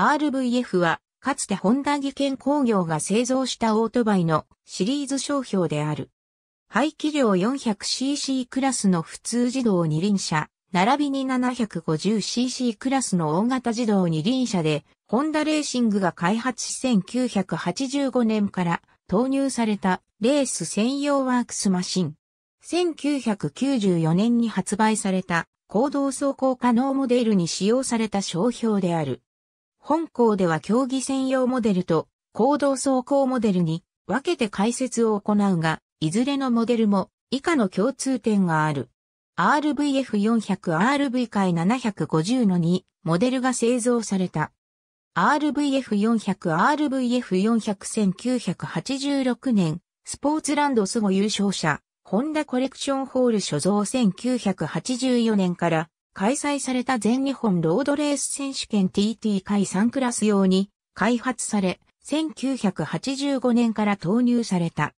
RVF は、かつてホンダ技研工業が製造したオートバイのシリーズ商標である。排気量 400cc クラスの普通自動二輪車、並びに 750cc クラスの大型自動二輪車で、ホンダレーシングが開発し1985年から投入されたレース専用ワークスマシン。1994年に発売された行動走行可能モデルに使用された商標である。本校では競技専用モデルと行動走行モデルに分けて解説を行うが、いずれのモデルも以下の共通点がある。RVF400、RV 界750の2モデルが製造された。RVF400、RVF400 1986年、スポーツランドスゴ優勝者、ホンダコレクションホール所蔵1984年から開催された全日本ロードレース選手権 TT 会3クラス用に開発され、1985年から投入された。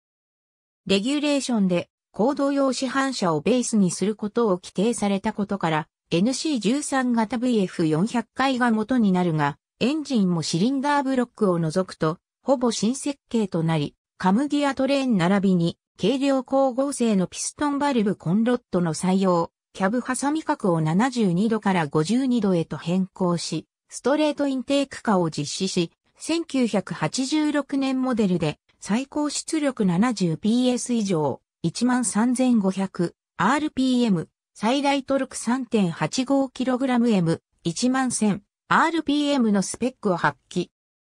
レギュレーションで行動用市販車をベースにすることを規定されたことから、NC13 型 VF400 回が元になるが、エンジンもシリンダーブロックを除くと、ほぼ新設計となり、カムギアトレーン並びに、軽量光合成のピストンバルブコンロットの採用、キャブハサミ角を72度から52度へと変更し、ストレートインテーク化を実施し、1986年モデルで最高出力 70PS 以上、13500RPM、最大トルク 3.85kgM、11000RPM のスペックを発揮。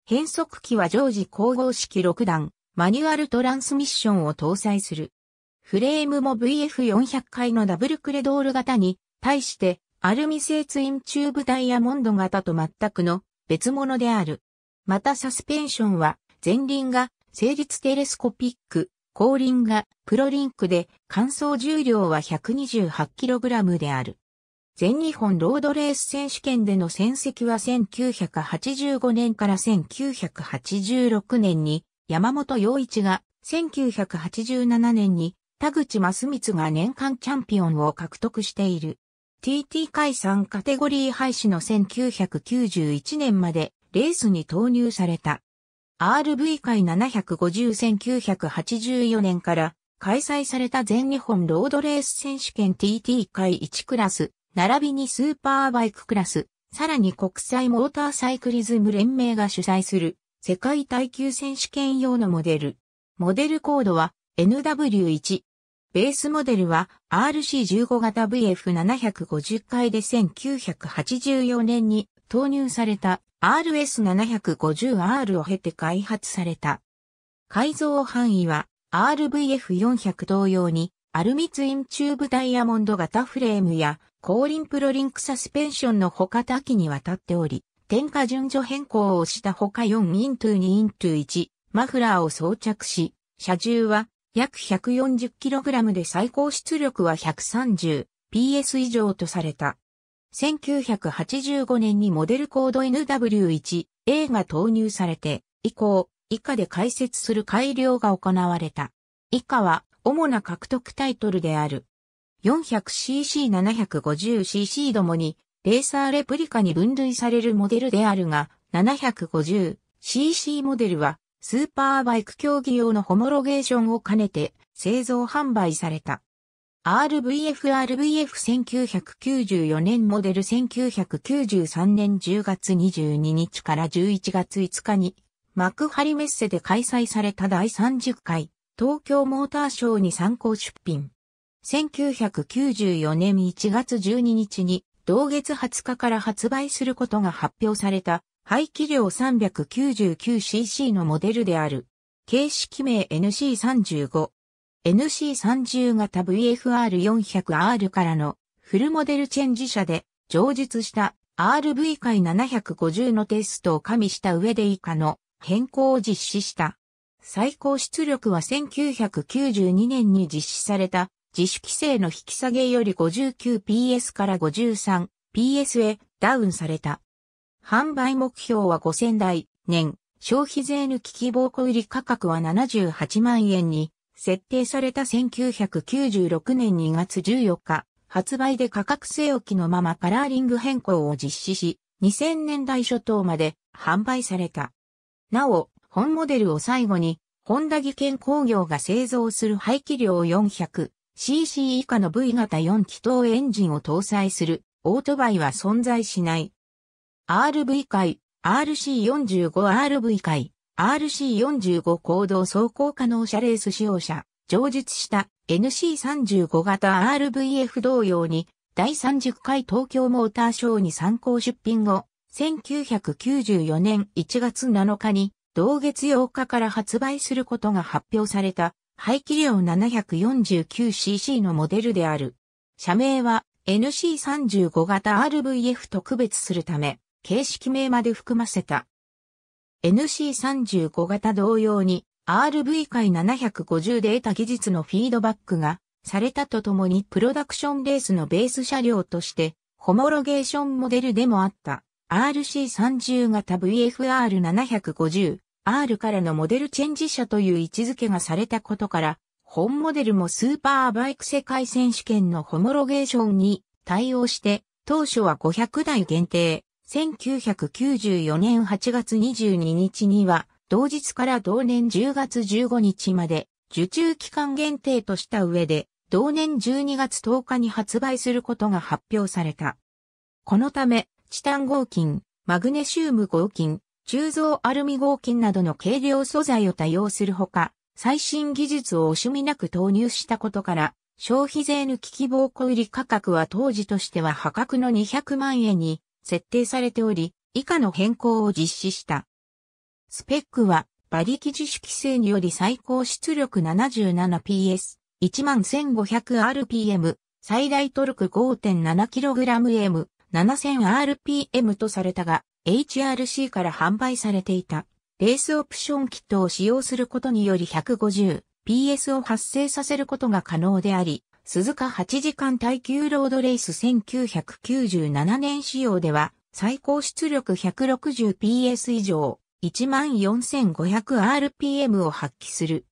変速機は常時光合式6段、マニュアルトランスミッションを搭載する。フレームも VF400 回のダブルクレドール型に、対してアルミ製ツインチューブダイヤモンド型と全くの別物である。またサスペンションは前輪が成立テレスコピック、後輪がプロリンクで乾燥重量は 128kg である。全日本ロードレース選手権での戦績は1985年から1986年に山本洋一が1987年に田口増光が年間チャンピオンを獲得している。TT 解散カテゴリー廃止の1991年までレースに投入された。RV 会7501984年から開催された全日本ロードレース選手権 TT 会1クラス、並びにスーパーバイククラス、さらに国際モーターサイクリズム連盟が主催する世界耐久選手権用のモデル。モデルコードは NW1。ベースモデルは RC15 型 VF750 回で1984年に投入された RS750R を経て開発された。改造範囲は RVF400 同様にアルミツインチューブダイヤモンド型フレームや後輪プロリンクサスペンションの他多岐にわたっており、点火順序変更をした他4ゥ2ゥ1マフラーを装着し、車重は約 140kg で最高出力は 130PS 以上とされた。1985年にモデルコード NW1A が投入されて、以降、以下で解説する改良が行われた。以下は、主な獲得タイトルである。400cc、750cc どもに、レーサーレプリカに分類されるモデルであるが、750cc モデルは、スーパーバイク競技用のホモロゲーションを兼ねて製造販売された。RVF-RVF1994 年モデル1993年10月22日から11月5日に幕張メッセで開催された第30回東京モーターショーに参考出品。1994年1月12日に同月20日から発売することが発表された排気量 399cc のモデルである。形式名 NC35。NC30 型 VFR400R からのフルモデルチェンジ車で上述した RV 回750のテストを加味した上で以下の変更を実施した。最高出力は1992年に実施された自主規制の引き下げより 59PS から 53PS へダウンされた。販売目標は5000台、年、消費税抜き希望小売価格は78万円に、設定された1996年2月14日、発売で価格据え置きのままカラーリング変更を実施し、2000年代初頭まで販売された。なお、本モデルを最後に、ホンダ技研工業が製造する排気量 400cc 以下の V 型4気筒エンジンを搭載するオートバイは存在しない。RV 界、RC45RV 界、RC45 行動走行可能車レース使用者、上述した NC35 型 RVF 同様に、第30回東京モーターショーに参考出品後、1994年1月7日に、同月8日から発売することが発表された、排気量 749cc のモデルである。社名は NC35 型 RVF と区別するため、形式名まで含ませた。NC35 型同様に RV 界750で得た技術のフィードバックがされたとともにプロダクションレースのベース車両としてホモロゲーションモデルでもあった RC30 型 VFR750 R からのモデルチェンジ車という位置づけがされたことから、本モデルもスーパーバイク世界選手権のホモロゲーションに対応して、当初は500台限定、1994年8月22日には、同日から同年10月15日まで、受注期間限定とした上で、同年12月10日に発売することが発表された。このため、チタン合金、マグネシウム合金、鋳造アルミ合金などの軽量素材を多用するほか、最新技術を惜しみなく投入したことから、消費税抜き希望小売価格は当時としては破格の200万円に設定されており、以下の変更を実施した。スペックは、馬力自主規制により最高出力 77PS、11500rpm、最大トルク 5.7kgm、7000rpm とされたが、HRC から販売されていた。レースオプションキットを使用することにより 150PS を発生させることが可能であり、鈴鹿8時間耐久ロードレース1997年仕様では、最高出力 160PS 以上、14500rpm を発揮する。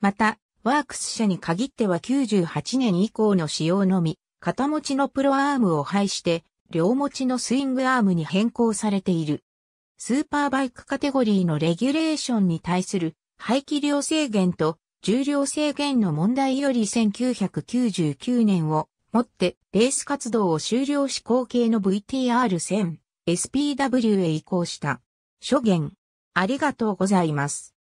また、ワークス社に限っては98年以降の仕様のみ、肩持ちのプロアームを配して、両持ちのスイングアームに変更されている。スーパーバイクカテゴリーのレギュレーションに対する排気量制限と重量制限の問題より1999年をもってレース活動を終了し後継の VTR1000SPW へ移行した。諸言、ありがとうございます。